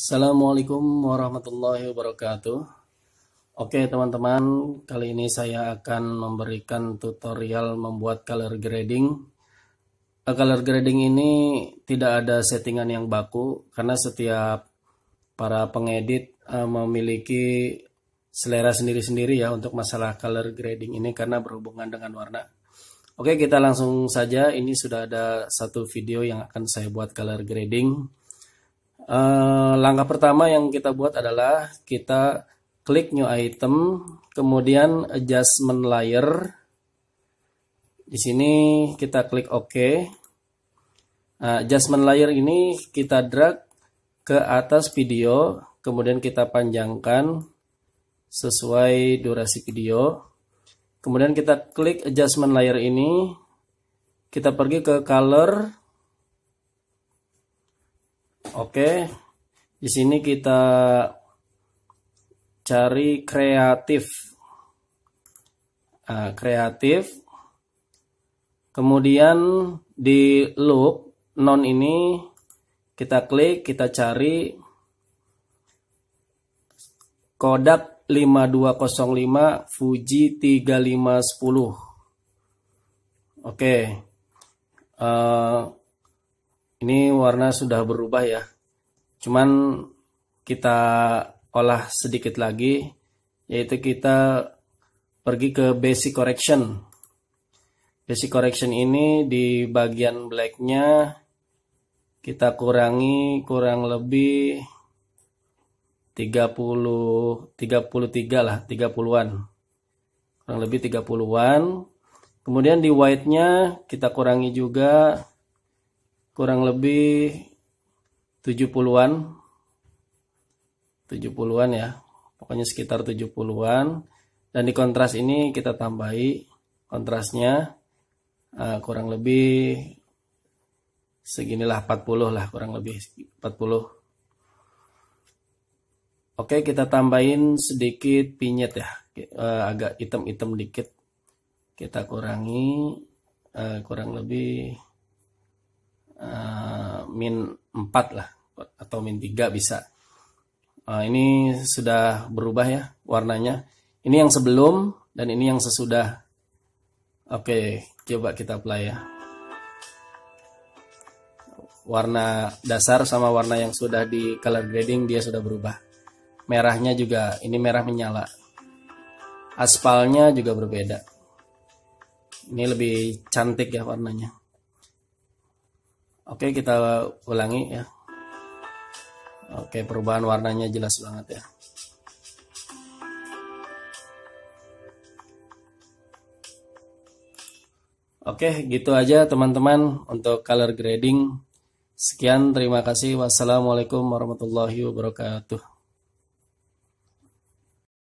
Assalamualaikum warahmatullahi wabarakatuh. Oke teman-teman, kali ini saya akan memberikan tutorial membuat color grading. Eh, color grading ini tidak ada settingan yang baku karena setiap para pengedit eh, memiliki selera sendiri-sendiri ya untuk masalah color grading ini karena berhubungan dengan warna. Oke, kita langsung saja. Ini sudah ada satu video yang akan saya buat color grading Eh, langkah pertama yang kita buat adalah kita klik new item, kemudian adjustment layer. Di sini kita klik OK. Nah, adjustment layer ini kita drag ke atas video, kemudian kita panjangkan sesuai durasi video. Kemudian kita klik adjustment layer ini, kita pergi ke color, Oke, di sini kita cari kreatif, nah, kreatif. Kemudian di loop non ini kita klik, kita cari kodak 5205 Fuji 3510. Oke. Ah, warna sudah berubah ya. Cuman kita olah sedikit lagi yaitu kita pergi ke basic correction. Basic correction ini di bagian blacknya kita kurangi kurang lebih 30 33 lah 30-an kurang lebih 30-an kemudian di white nya kita kurangi juga kurang lebih 70-an 70-an ya pokoknya sekitar 70-an dan di kontras ini kita tambahi kontrasnya uh, kurang lebih seginilah 40 lah kurang lebih 40 oke kita tambahin sedikit pinyet ya uh, agak hitam-hitam dikit kita kurangi uh, kurang lebih Eh, min 4 lah atau min 3 bisa uh, ini sudah berubah ya warnanya ini yang sebelum dan ini yang sesudah oke okay, coba kita play ya warna dasar sama warna yang sudah di color grading dia sudah berubah merahnya juga ini merah menyala aspalnya juga berbeda ini lebih cantik ya warnanya Oke, kita ulangi ya. Oke, perubahan warnanya jelas banget ya. Oke, gitu aja teman-teman untuk color grading. Sekian, terima kasih. Wassalamualaikum warahmatullahi wabarakatuh.